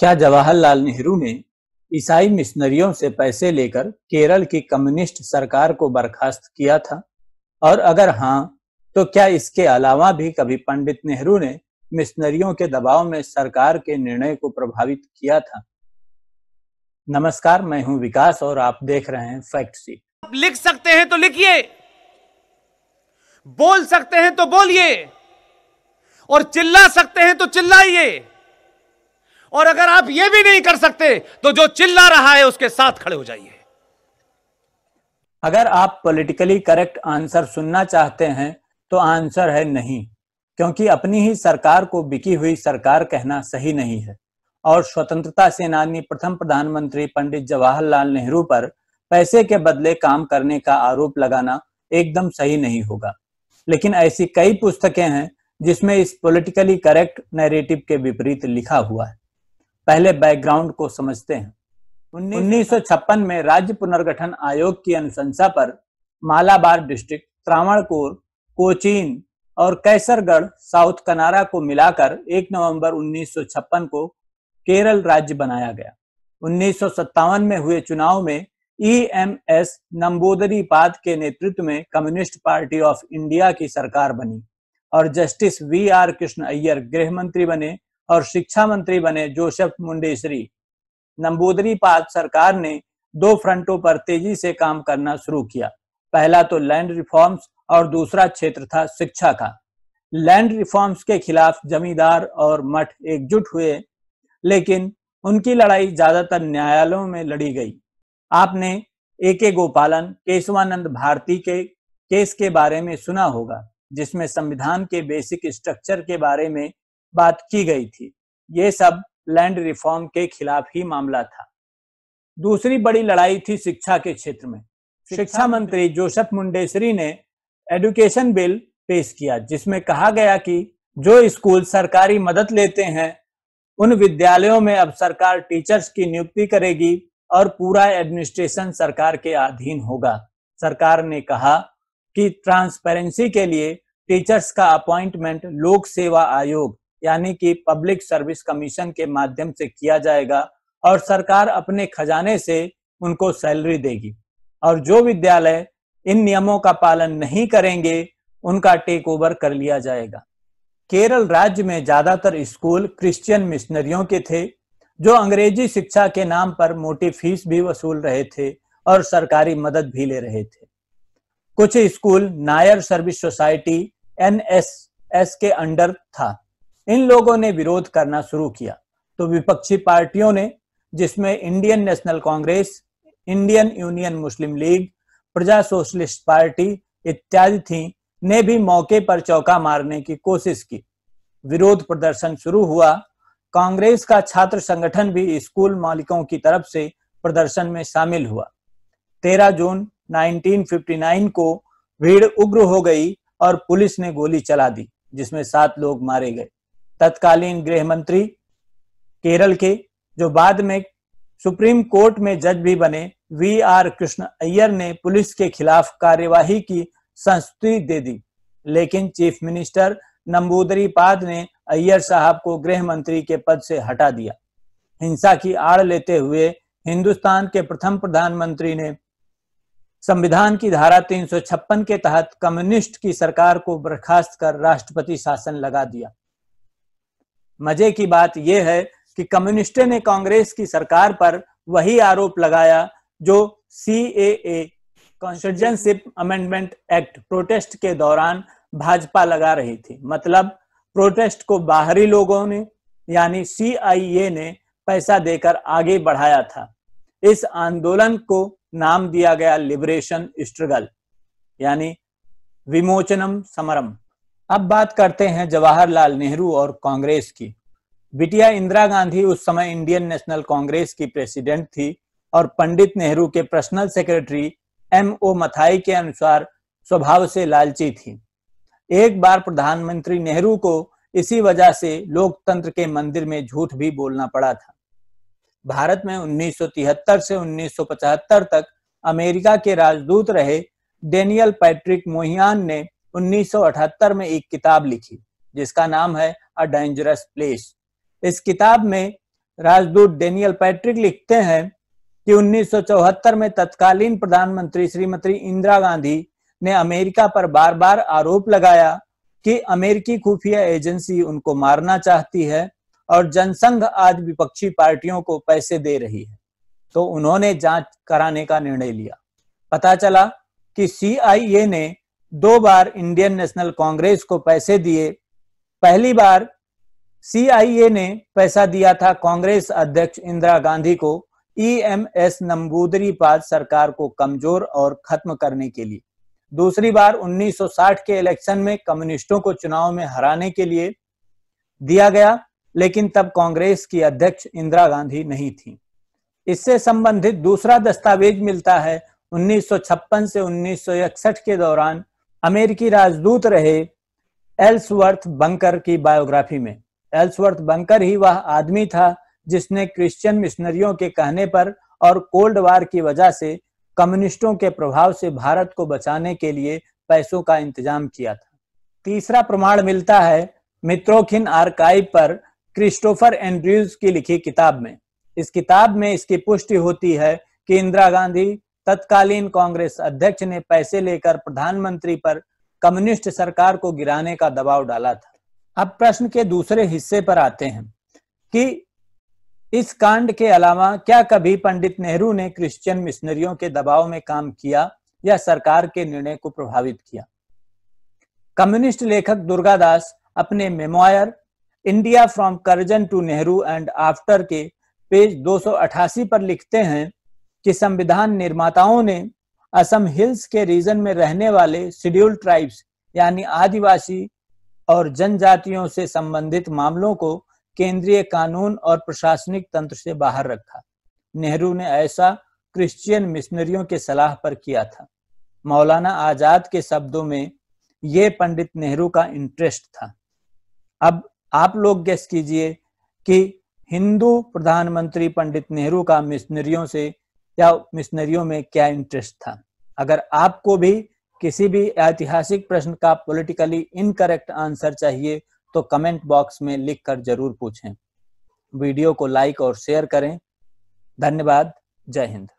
क्या जवाहरलाल नेहरू ने ईसाई मिशनरियों से पैसे लेकर केरल की कम्युनिस्ट सरकार को बर्खास्त किया था और अगर हाँ तो क्या इसके अलावा भी कभी पंडित नेहरू ने मिशनरियों के दबाव में सरकार के निर्णय को प्रभावित किया था नमस्कार मैं हूं विकास और आप देख रहे हैं फैक्ट सीट आप लिख सकते हैं तो लिखिए बोल सकते हैं तो बोलिए और चिल्ला सकते हैं तो चिल्लाइए और अगर आप यह भी नहीं कर सकते तो जो चिल्ला रहा है उसके साथ खड़े हो जाइए अगर आप पॉलिटिकली करेक्ट आंसर सुनना चाहते हैं तो आंसर है नहीं क्योंकि अपनी ही सरकार को बिकी हुई सरकार कहना सही नहीं है और स्वतंत्रता सेनानी प्रथम प्रधानमंत्री पंडित जवाहरलाल नेहरू पर पैसे के बदले काम करने का आरोप लगाना एकदम सही नहीं होगा लेकिन ऐसी कई पुस्तकें हैं जिसमें इस पॉलिटिकली करेक्ट नैरेटिव के विपरीत लिखा हुआ है पहले बैकग्राउंड को समझते हैं 1956 में राज्य पुनर्गठन आयोग की अनुशंसा पर मालाबार डिस्ट्रिक्ट त्रावणकोर कोचीन और कैसरगढ़ साउथ कनारा को मिलाकर 1 नवंबर 1956 को केरल राज्य बनाया गया उन्नीस में हुए चुनाव में E e M S Namboodiripad के नेतृत्व में कम्युनिस्ट पार्टी ऑफ इंडिया की सरकार बनी और justice V R Krishna Iyer गृह मंत्री बने और शिक्षा मंत्री बने जोसेफ मुंडेश्वरी नंबूदरी पाद सरकार ने दो फ्रंटों पर तेजी से काम करना शुरू किया पहला तो लैंड रिफॉर्म्स और दूसरा क्षेत्र था शिक्षा का लैंड रिफॉर्म्स के खिलाफ जमींदार और मठ एकजुट हुए लेकिन उनकी लड़ाई ज्यादातर न्यायालयों में लड़ी गई आपने ए के गोपालन केशवानंद भारती के केस के बारे में सुना होगा जिसमें संविधान के बेसिक स्ट्रक्चर के बारे में बात की गई थी ये सब लैंड रिफॉर्म के खिलाफ ही मामला था दूसरी बड़ी लड़ाई थी शिक्षा के क्षेत्र में शिक्षा मंत्री जोसेफ मुंडेसरी ने एडुकेशन बिल पेश किया जिसमें कहा गया कि जो स्कूल सरकारी मदद लेते हैं उन विद्यालयों में अब सरकार टीचर्स की नियुक्ति करेगी और पूरा एडमिनिस्ट्रेशन सरकार के अधीन होगा सरकार ने कहा कि ट्रांसपेरेंसी के लिए टीचर्स का अपॉइंटमेंट लोक सेवा आयोग यानी कि पब्लिक सर्विस कमीशन के माध्यम से किया जाएगा और सरकार अपने खजाने से उनको सैलरी देगी और जो विद्यालय इन नियमों का पालन नहीं करेंगे उनका टेक ओवर कर लिया जाएगा केरल राज्य में ज्यादातर स्कूल क्रिश्चियन मिशनरियों के थे जो अंग्रेजी शिक्षा के नाम पर मोटी फीस भी वसूल रहे थे और सरकारी मदद भी ले रहे थे कुछ school Nair service society N के अंडर था इन लोगों ने विरोध करना शुरू किया तो विपक्षी पार्टियों ने जिसमें Indian National Congress Indian Union Muslim League Praja Socialist Party इत्यादि थी ने भी मौके पर चौका मारने की कोशिश की विरोध प्रदर्शन शुरू हुआ कांग्रेस का छात्र संगठन भी स्कूल मालिकों की तरफ से प्रदर्शन में शामिल हुआ 13 जून 1959 को भीड़ उग्र हो गई और पुलिस ने गोली चला दी जिसमें सात लोग मारे गए तत्कालीन गृह मंत्री केरल के जो बाद में सुप्रीम कोर्ट में जज भी बने वी आर कृष्ण अय्यर ने पुलिस के खिलाफ कार्यवाही की संस्तुति दे दी लेकिन चीफ मिनिस्टर नंबूदरी पाद ने अय्यर साहब को गृह मंत्री के पद से हटा दिया हिंसा की आड़ लेते हुए हिंदुस्तान के प्रथम प्रधानमंत्री ने संविधान की धारा 356 के तहत कम्युनिस्ट की सरकार को बर्खास्त कर राष्ट्रपति शासन लगा दिया मजे की बात यह है कि कम्युनिस्टों ने कांग्रेस की सरकार पर वही आरोप लगाया जो सी ए कॉन्स्टिट्यूशनशिप अमेंडमेंट एक्ट प्रोटेस्ट के दौरान भाजपा लगा रही थी मतलब प्रोटेस्ट को बाहरी लोगों ने यानी ए ने पैसा देकर आगे बढ़ाया था इस आंदोलन को नाम दिया गया लिबरेशन स्ट्रगल यानी विमोचनम समरम अब बात करते हैं जवाहरलाल नेहरू और कांग्रेस की बिटिया इंदिरा गांधी उस समय इंडियन नेशनल कांग्रेस की प्रेसिडेंट थी और पंडित नेहरू के personal secretary M O Mathai के अनुसार स्वभाव से लालची थी एक बार प्रधानमंत्री नेहरू को इसी वजह से लोकतंत्र के मंदिर में झूठ भी बोलना पड़ा था भारत में 1973 से 1975 तक अमेरिका के राजदूत रहे डेनियल पैट्रिक मोहियान ने 1978 में एक किताब लिखी जिसका नाम है अ डेंजरस प्लेस इस किताब में राजदूत डेनियल पैट्रिक लिखते हैं कि 1974 में तत्कालीन प्रधानमंत्री श्रीमती इंदिरा गांधी ने अमेरिका पर बार बार आरोप लगाया कि अमेरिकी खुफिया एजेंसी उनको मारना चाहती है और जनसंघ आज विपक्षी पार्टियों को पैसे दे रही है तो उन्होंने जांच कराने का निर्णय लिया पता चला कि सीआईए ने दो बार इंडियन नेशनल कांग्रेस को पैसे दिए पहली बार सीआईए ने पैसा दिया था कांग्रेस अध्यक्ष इंदिरा गांधी को ईएमएस e नंबूदरी पाद सरकार को कमजोर और खत्म करने के लिए दूसरी बार 1960 के इलेक्शन में कम्युनिस्टों को चुनाव में हराने के लिए दिया गया लेकिन तब कांग्रेस की अध्यक्ष इंदिरा गांधी नहीं थी इससे संबंधित दूसरा दस्तावेज मिलता है 1956 से 1961 के दौरान अमेरिकी राजदूत रहे एल्सवर्थ बंकर की बायोग्राफी में एल्सवर्थ बंकर ही वह आदमी था जिसने क्रिश्चियन मिशनरियों के कहने पर और कोल्ड वार की वजह से कम्युनिस्टों के प्रभाव से भारत को बचाने के लिए पैसों का इंतजाम किया था तीसरा प्रमाण मिलता है मित्रोखिन आर्काइव पर क्रिस्टोफर एंड्रयूज की लिखी किताब में इस किताब में इसकी पुष्टि होती है कि इंदिरा गांधी तत्कालीन कांग्रेस अध्यक्ष ने पैसे लेकर प्रधानमंत्री पर कम्युनिस्ट सरकार को गिराने का दबाव डाला था अब प्रश्न के दूसरे हिस्से पर आते हैं कि इस कांड के अलावा क्या कभी पंडित नेहरू ने क्रिश्चियन मिशनरियों के दबाव में काम किया या सरकार के निर्णय को प्रभावित किया कम्युनिस्ट लेखक दुर्गादास अपने memoir India from Curzon to Nehru and after के पेज 288 पर लिखते हैं कि संविधान निर्माताओं ने असम हिल्स के रीजन में रहने वाले शेड्यूल ट्राइब्स यानी आदिवासी और जनजातियों से संबंधित मामलों को केंद्रीय कानून और प्रशासनिक तंत्र से बाहर रखा नेहरू ने ऐसा क्रिश्चियन मिशनरियों के सलाह पर किया था मौलाना आजाद के शब्दों में ये पंडित नेहरू का इंटरेस्ट था अब आप लोग गेस कीजिए कि हिंदू प्रधानमंत्री पंडित नेहरू का मिशनरियों से या मिशनरियों में क्या इंटरेस्ट था अगर आपको भी किसी भी ऐतिहासिक प्रश्न का पॉलिटिकली इनकरेक्ट आंसर चाहिए तो कमेंट बॉक्स में लिख कर जरूर पूछें वीडियो को लाइक और शेयर करें धन्यवाद जय हिंद